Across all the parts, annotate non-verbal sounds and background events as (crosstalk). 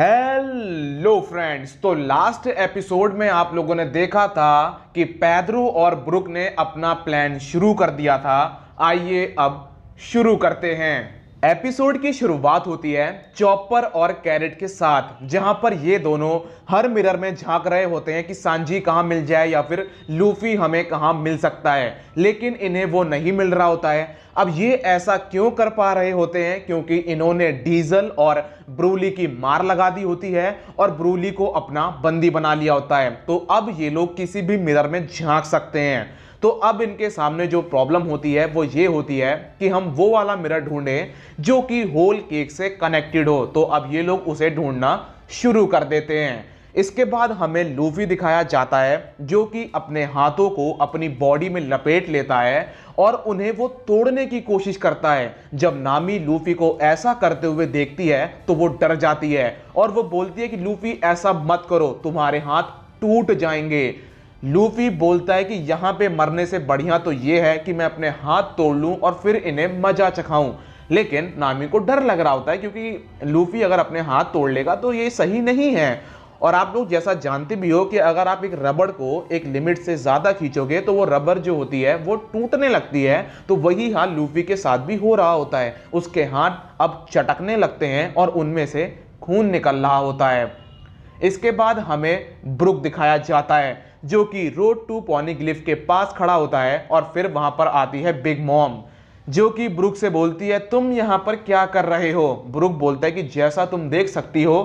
hello friends तो last episode में आप लोगों ने देखा था कि पैद्रो और ब्रुक ने अपना प्लान शुरू कर दिया था आइए अब शुरू करते हैं एपिसोड की शुरुआत होती है चॉपर और कैरेट के साथ जहां पर ये दोनों हर मिरर में झांक रहे होते हैं कि सांजी कहां मिल जाए या फिर लूफी हमें कहां मिल सकता है लेकिन इन्हें वो नहीं मिल रहा होता है अब ये ऐसा क्यों कर पा रहे होते हैं क्योंकि इन्होंने डीजल और ब्रूली की मार लगा दी होती है और ब्रूली को अपना बंदी बना लिया होता है तो अब ये लोग किसी भी मिरर में झांक सकते हैं तो अब इनके सामने जो प्रॉब्लम होती है वो ये होती है कि हम वो वाला मिरर ढूंढें जो कि होल केक से कनेक्टेड हो तो अब ये लोग उसे ढूंढना शुरू कर देते हैं इसके बाद हमें लूफी दिखाया जाता है जो कि अपने हाथों को अपनी बॉडी में लपेट लेता है और उन्हें वो तोड़ने की कोशिश करता है जब नामी लूफी को ऐसा करते हुए देखती है तो वो डर जाती है और वो बोलती है कि लूफी ऐसा मत करो तुम्हारे हाथ टूट जाएंगे लूफी बोलता है कि यहाँ पे मरने से बढ़िया तो ये है कि मैं अपने हाथ तोड़ लूँ और फिर इन्हें मजा चखाऊं लेकिन नामी को डर लग रहा होता है क्योंकि लूफी अगर अपने हाथ तोड़ लेगा तो ये सही नहीं है और आप लोग जैसा जानते भी हो कि अगर आप एक रबड़ को एक लिमिट से ज़्यादा खींचोगे तो वो रबड़ जो होती है वो टूटने लगती है तो वही हाल लूफी के साथ भी हो रहा होता है उसके हाथ अब चटकने लगते हैं और उनमें से खून निकल रहा होता है इसके बाद हमें ब्रुक दिखाया जाता है जो कि रोड टू पॉनीग्लिफ के पास खड़ा होता है और फिर वहां पर आती है बिग मॉम जो कि ब्रुक से बोलती है तुम यहाँ पर क्या कर रहे हो ब्रुक बोलता है कि जैसा तुम देख सकती हो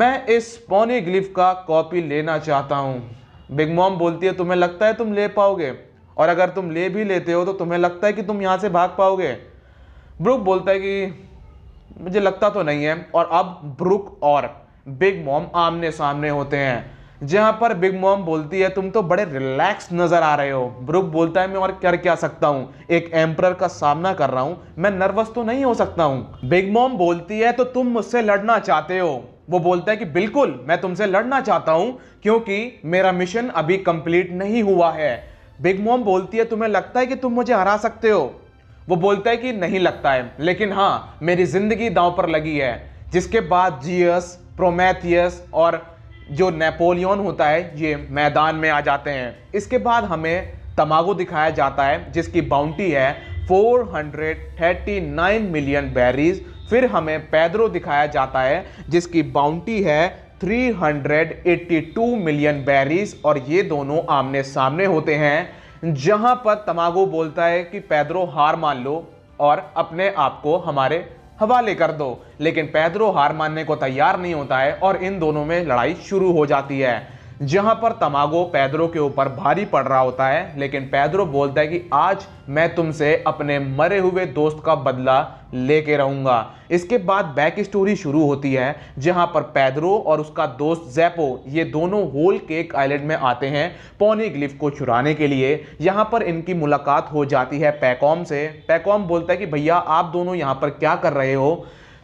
मैं इस पॉनीग्लिफ का कॉपी लेना चाहता हूँ बिग मॉम बोलती है तुम्हें लगता है तुम ले पाओगे और अगर तुम ले भी लेते हो तो तुम्हें लगता है कि तुम यहाँ से भाग पाओगे ब्रुक बोलता है कि मुझे लगता तो नहीं है और अब ब्रुक और बिग मॉम आमने सामने होते हैं जहां पर बिग मॉम बोलती है तुम तो बड़े रिलैक्स नजर आ रहे हो ब्रुक बोलता है मैं और कर क्या सकता हूं एक एम्पर का सामना कर रहा हूं मैं नर्वस तो नहीं हो सकता हूं बिग मॉम बोलती है तो तुम मुझसे लड़ना चाहते हो वो बोलता है कि बिल्कुल मैं तुमसे लड़ना चाहता हूं क्योंकि मेरा मिशन अभी कंप्लीट नहीं हुआ है बिग मॉम बोलती है तुम्हें लगता है कि तुम मुझे हरा सकते हो वो बोलता है कि नहीं लगता है लेकिन हाँ मेरी जिंदगी दांव पर लगी है जिसके बाद जीएस प्रोमैथियस और जो नेपोलियन होता है ये मैदान में आ जाते हैं इसके बाद हमें तमागो दिखाया जाता है जिसकी बाउंटी है 439 मिलियन बैरीज फिर हमें पैदरो दिखाया जाता है जिसकी बाउंटी है 382 मिलियन बैरीज़ और ये दोनों आमने सामने होते हैं जहां पर तमागो बोलता है कि पैदरो हार मान लो और अपने आप को हमारे हवाले कर दो लेकिन पैदरो हार मानने को तैयार नहीं होता है और इन दोनों में लड़ाई शुरू हो जाती है जहां पर तमागो पैदरों के ऊपर भारी पड़ रहा होता है लेकिन पैदरो बोलता है कि आज मैं तुमसे अपने मरे हुए दोस्त का बदला लेके रहूंगा इसके बाद बैक स्टोरी शुरू होती है जहां पर पैदरो और उसका दोस्त जैपो ये दोनों होल केक आइलैंड में आते हैं पौनी ग्लिफ को चुराने के लिए यहां पर इनकी मुलाकात हो जाती है पैकॉम से पैकॉम बोलता है कि भैया आप दोनों यहां पर क्या कर रहे हो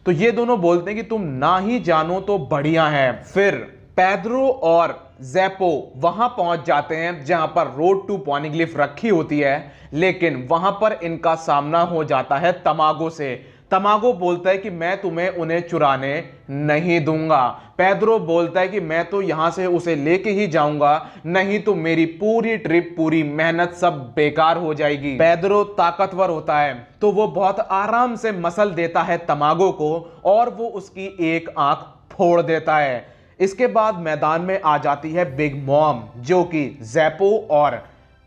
तो ये दोनों बोलते हैं कि तुम ना ही जानो तो बढ़िया है फिर पैदरो और जैपो वहां पहुंच जाते हैं जहां पर रोड टू पॉनिग्लिफ रखी होती है लेकिन वहां पर इनका सामना हो जाता है तमागो से तमागो बोलता है कि मैं तुम्हें उन्हें चुराने नहीं दूंगा पैदरो बोलता है कि मैं तो यहां से उसे लेके ही जाऊंगा नहीं तो मेरी पूरी ट्रिप पूरी मेहनत सब बेकार हो जाएगी पैदरो ताकतवर होता है तो वो बहुत आराम से मसल देता है तमागो को और वो उसकी एक आंख फोड़ देता है इसके बाद मैदान में आ जाती है बिग मॉम जो कि जैपो और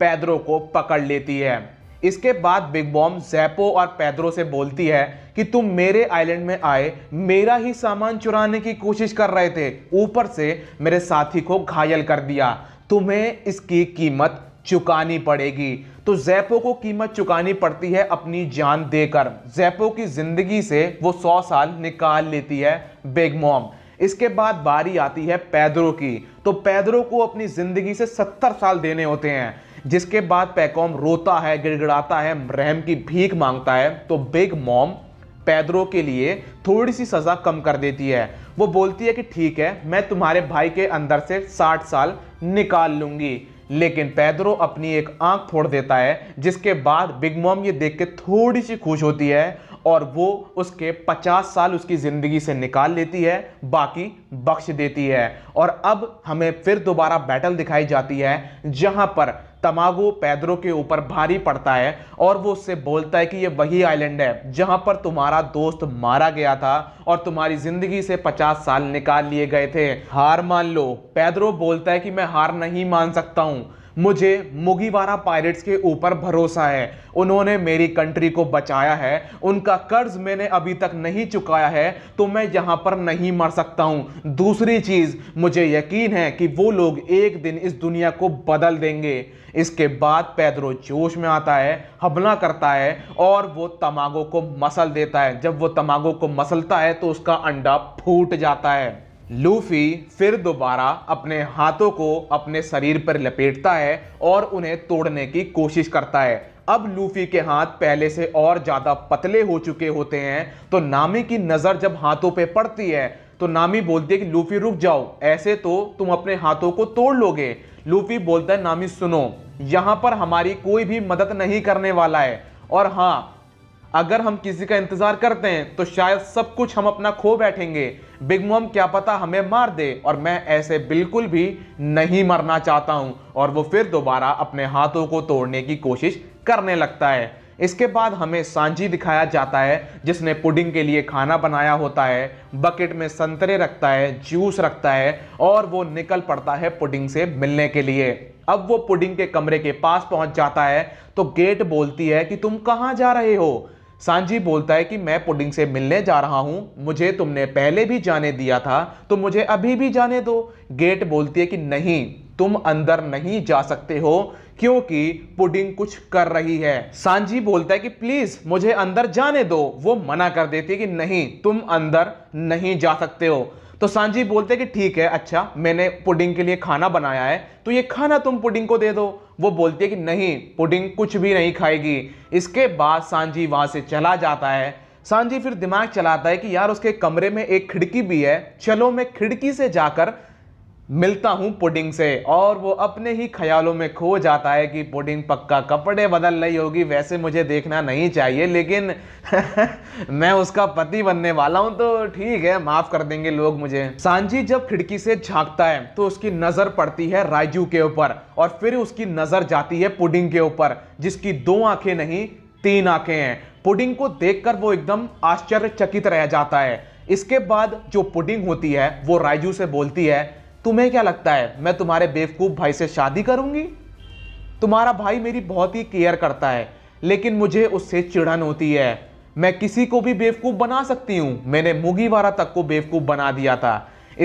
पैदरों को पकड़ लेती है इसके बाद बिग बॉम जैपो और पैदरो से बोलती है कि तुम मेरे आइलैंड में आए मेरा ही सामान चुराने की कोशिश कर रहे थे ऊपर से मेरे साथी को घायल कर दिया तुम्हें इसकी कीमत चुकानी पड़ेगी तो जैपो को कीमत चुकानी पड़ती है अपनी जान देकर जैपो की जिंदगी से वो सौ साल निकाल लेती है बिग मॉम इसके बाद बारी आती है पैदरों की तो पैदरों को अपनी ज़िंदगी से सत्तर साल देने होते हैं जिसके बाद पैकॉम रोता है गिड़गिड़ाता है रहम की भीख मांगता है तो बिग मॉम पैदरों के लिए थोड़ी सी सज़ा कम कर देती है वो बोलती है कि ठीक है मैं तुम्हारे भाई के अंदर से साठ साल निकाल लूंगी लेकिन पैदरों अपनी एक आंख फोड़ देता है जिसके बाद बिग मॉम ये देख के थोड़ी सी खुश होती है और वो उसके 50 साल उसकी ज़िंदगी से निकाल लेती है बाकी बख्श देती है और अब हमें फिर दोबारा बैटल दिखाई जाती है जहां पर तमागो पैदरों के ऊपर भारी पड़ता है और वो उससे बोलता है कि ये वही आइलैंड है जहां पर तुम्हारा दोस्त मारा गया था और तुम्हारी जिंदगी से 50 साल निकाल लिए गए थे हार मान लो पैदरों बोलता है कि मैं हार नहीं मान सकता हूं मुझे मुगीवारा पायरेट्स के ऊपर भरोसा है उन्होंने मेरी कंट्री को बचाया है उनका कर्ज मैंने अभी तक नहीं चुकाया है तो मैं यहाँ पर नहीं मर सकता हूँ दूसरी चीज़ मुझे यकीन है कि वो लोग एक दिन इस दुनिया को बदल देंगे इसके बाद पैदरों जोश में आता है हमला करता है और वो तमागों को मसल देता है जब वो तमागों को मसलता है तो उसका अंडा फूट जाता है लूफी फिर दोबारा अपने हाथों को अपने शरीर पर लपेटता है और उन्हें तोड़ने की कोशिश करता है अब लूफी के हाथ पहले से और ज़्यादा पतले हो चुके होते हैं तो नामी की नज़र जब हाथों पे पड़ती है तो नामी बोलती है कि लूफी रुक जाओ ऐसे तो तुम अपने हाथों को तोड़ लोगे लूफी बोलता है नामी सुनो यहाँ पर हमारी कोई भी मदद नहीं करने वाला है और हाँ अगर हम किसी का इंतजार करते हैं तो शायद सब कुछ हम अपना खो बैठेंगे बिग मोम क्या पता हमें मार दे और मैं ऐसे बिल्कुल भी नहीं मरना चाहता हूं और वो फिर दोबारा अपने हाथों को तोड़ने की कोशिश करने लगता है इसके बाद हमें सांझी दिखाया जाता है जिसने पुडिंग के लिए खाना बनाया होता है बकेट में संतरे रखता है जूस रखता है और वो निकल पड़ता है पुडिंग से मिलने के लिए अब वो पुडिंग के कमरे के पास पहुंच जाता है तो गेट बोलती है कि तुम कहाँ जा रहे हो सांझी बोलता है कि मैं पुडिंग से मिलने जा रहा हूं मुझे तुमने पहले भी जाने दिया था तो मुझे अभी भी जाने दो गेट बोलती है कि नहीं तुम अंदर नहीं जा सकते हो क्योंकि पुडिंग कुछ कर रही है सांझी बोलता है कि प्लीज मुझे अंदर जाने दो वो मना कर देती है कि नहीं तुम अंदर नहीं जा सकते हो तो सांझी बोलते हैं कि ठीक है अच्छा मैंने पुडिंग के लिए खाना बनाया है तो ये खाना तुम पुडिंग को दे दो वो बोलती है कि नहीं पुडिंग कुछ भी नहीं खाएगी इसके बाद सांझी वहाँ से चला जाता है सांझी फिर दिमाग चलाता है कि यार उसके कमरे में एक खिड़की भी है चलो मैं खिड़की से जाकर मिलता हूँ पुडिंग से और वो अपने ही ख्यालों में खो जाता है कि पुडिंग पक्का कपड़े बदल रही होगी वैसे मुझे देखना नहीं चाहिए लेकिन (laughs) मैं उसका पति बनने वाला हूँ तो ठीक है माफ़ कर देंगे लोग मुझे सांझी जब खिड़की से झांकता है तो उसकी नज़र पड़ती है राजू के ऊपर और फिर उसकी नज़र जाती है पुडिंग के ऊपर जिसकी दो आंखें नहीं तीन आंखें हैं पुडिंग को देखकर वो एकदम आश्चर्यचकित रह जाता है इसके बाद जो पुडिंग होती है वो राजू से बोलती है तुम्हें क्या लगता है मैं तुम्हारे बेवकूफ़ भाई से शादी करूंगी तुम्हारा भाई मेरी बहुत ही केयर करता है लेकिन मुझे उससे चिड़न होती है मैं किसी को भी बेवकूफ़ बना सकती हूँ मैंने मुगीवारा तक को बेवकूफ़ बना दिया था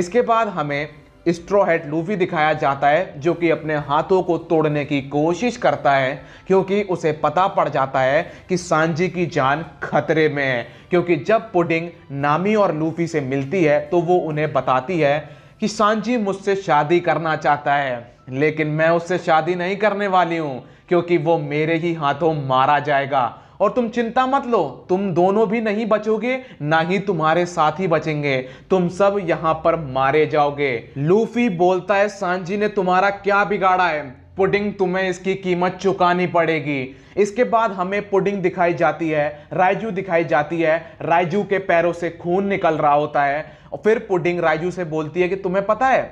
इसके बाद हमें स्ट्रोहेट लूफी दिखाया जाता है जो कि अपने हाथों को तोड़ने की कोशिश करता है क्योंकि उसे पता पड़ जाता है कि सांजी की जान खतरे में है क्योंकि जब पुडिंग नामी और लूफी से मिलती है तो वो उन्हें बताती है कि सांझी मुझसे शादी करना चाहता है लेकिन मैं उससे शादी नहीं करने वाली हूँ क्योंकि वो मेरे ही हाथों मारा जाएगा और तुम चिंता मत लो तुम दोनों भी नहीं बचोगे ना ही तुम्हारे साथ ही बचेंगे तुम सब यहाँ पर मारे जाओगे लूफी बोलता है सांझी ने तुम्हारा क्या बिगाड़ा है पुडिंग तुम्हें इसकी कीमत चुकानी पड़ेगी इसके बाद हमें पुडिंग दिखाई जाती है रायजू दिखाई जाती है रायजू के पैरों से खून निकल रहा होता है और फिर पुडिंग राजू से बोलती है कि तुम्हें पता है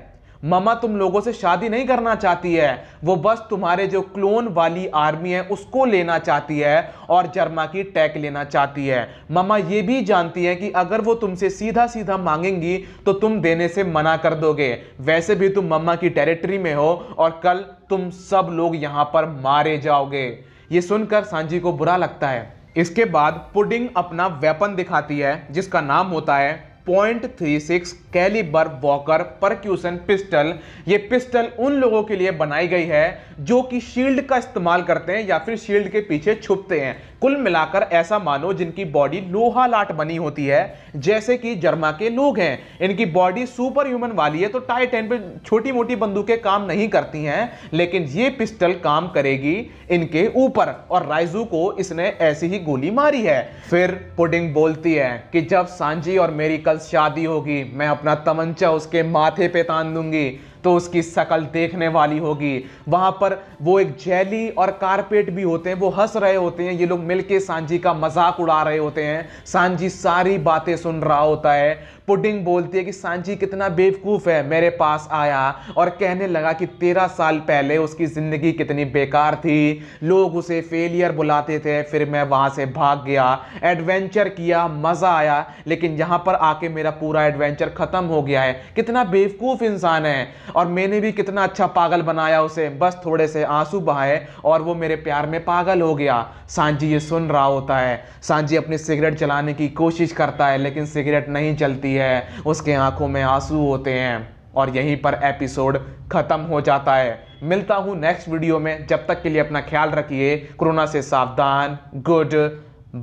ममा तुम लोगों से शादी नहीं करना चाहती है वो बस तुम्हारे जो क्लोन वाली आर्मी है उसको लेना चाहती है और जर्मा की टैक लेना चाहती है ममा ये भी जानती है कि अगर वो तुमसे सीधा सीधा मांगेंगी तो तुम देने से मना कर दोगे वैसे भी तुम मम्मा की टेरिटरी में हो और कल तुम सब लोग यहाँ पर मारे जाओगे ये सुनकर सांझी को बुरा लगता है इसके बाद पुडिंग अपना वेपन दिखाती है जिसका नाम होता है point three six calibre walker percussion pistol ये पिस्टल उन लोगों के लिए बनाई गई है जो कि शील्ड का इस्तेमाल करते हैं या फिर शील्ड के पीछे छुपते हैं कुल मिलाकर ऐसा मानो जिनकी बॉडी लोहा लाट बनी होती है जैसे कि जर्मा के लोग हैं इनकी बॉडी सुपर ह्यूमन वाली है तो टाइट एंड पे छोटी मोटी बंदूकें काम नहीं करती हैं लेकिन ये पिस्टल काम करेगी इनके ऊपर और राइजू को इसने ऐसी ही गोली मारी है फिर पुडिंग बोलती है कि जब सांझी और मेरी कल शादी होगी मैं अपना तमंचा उसके माथे पे तान दूंगी तो उसकी शकल देखने वाली होगी वहाँ पर वो एक जैली और कारपेट भी होते हैं वो हंस रहे होते हैं ये लोग मिलके सांझी का मजाक उड़ा रहे होते हैं सांझी सारी बातें सुन रहा होता है पुडिंग बोलती है कि सांझी कितना बेवकूफ़ है मेरे पास आया और कहने लगा कि तेरह साल पहले उसकी ज़िंदगी कितनी बेकार थी लोग उसे फेलियर बुलाते थे फिर मैं वहाँ से भाग गया एडवेंचर किया मज़ा आया लेकिन यहाँ पर आके मेरा पूरा एडवेंचर ख़त्म हो गया है कितना बेवकूफ़ इंसान है और मैंने भी कितना अच्छा पागल बनाया उसे बस थोड़े से आंसू बहाए और वो मेरे प्यार में पागल हो गया सांझी ये सुन रहा होता है सांझी अपनी सिगरेट चलाने की कोशिश करता है लेकिन सिगरेट नहीं चलती है उसके आंखों में आंसू होते हैं और यहीं पर एपिसोड ख़त्म हो जाता है मिलता हूँ नेक्स्ट वीडियो में जब तक के लिए अपना ख्याल रखिए कोरोना से सावधान गुड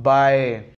बाय